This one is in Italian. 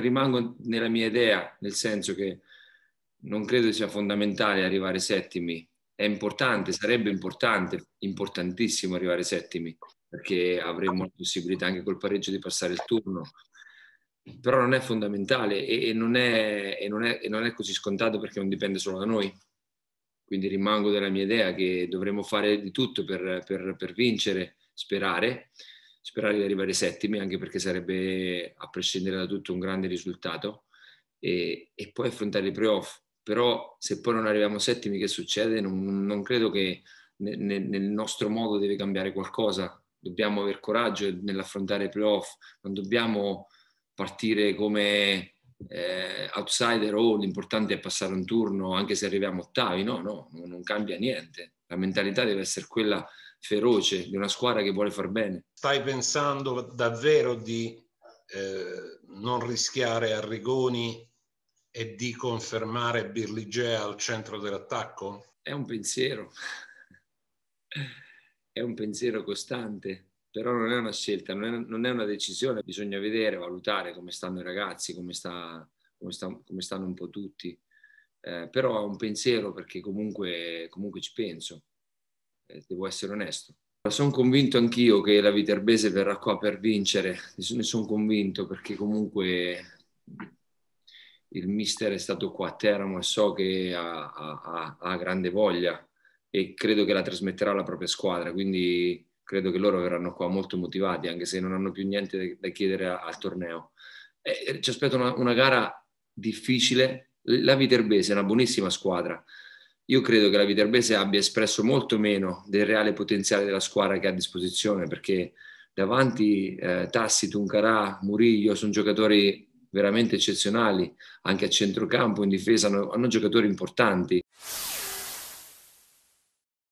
rimango nella mia idea, nel senso che non credo sia fondamentale arrivare settimi. È importante, sarebbe importante, importantissimo arrivare settimi, perché avremmo la possibilità anche col pareggio di passare il turno. Però non è fondamentale e, e, non, è, e, non, è, e non, è, così scontato perché non dipende solo da noi. Quindi rimango della mia idea che dovremmo fare di tutto per, per, per vincere, sperare, sperare di arrivare settimi, anche perché sarebbe a prescindere da tutto un grande risultato, e, e poi affrontare i playoff. Però se poi non arriviamo settimi, che succede? Non, non credo che ne, ne, nel nostro modo deve cambiare qualcosa. Dobbiamo avere coraggio nell'affrontare i playoff, non dobbiamo partire come eh, outsider o oh, l'importante è passare un turno anche se arriviamo ottavi, no, no, non cambia niente. La mentalità deve essere quella feroce di una squadra che vuole far bene. Stai pensando davvero di eh, non rischiare Arrigoni e di confermare Birligea al centro dell'attacco? È un pensiero, è un pensiero costante, però non è una scelta, non è, non è, una decisione, bisogna vedere, valutare come stanno i ragazzi, come, sta, come, sta, come stanno un po' tutti eh, però è un pensiero perché comunque, comunque ci penso, eh, devo essere onesto. Sono convinto anch'io che la Viterbese verrà qua per vincere, ne sono convinto perché comunque il mister è stato qua a Teramo e so che ha, ha, ha, grande voglia e credo che la trasmetterà alla propria squadra, quindi credo che loro verranno qua molto motivati, anche se non hanno più niente da chiedere al torneo. Eh, ci aspetta una, una gara difficile, la Viterbese è una buonissima squadra. Io credo che la Viterbese abbia espresso molto meno del reale potenziale della squadra che ha a disposizione perché davanti eh, Tassi, Tuncarà, Murillo sono giocatori veramente eccezionali, anche a centrocampo, in difesa, hanno, hanno giocatori importanti.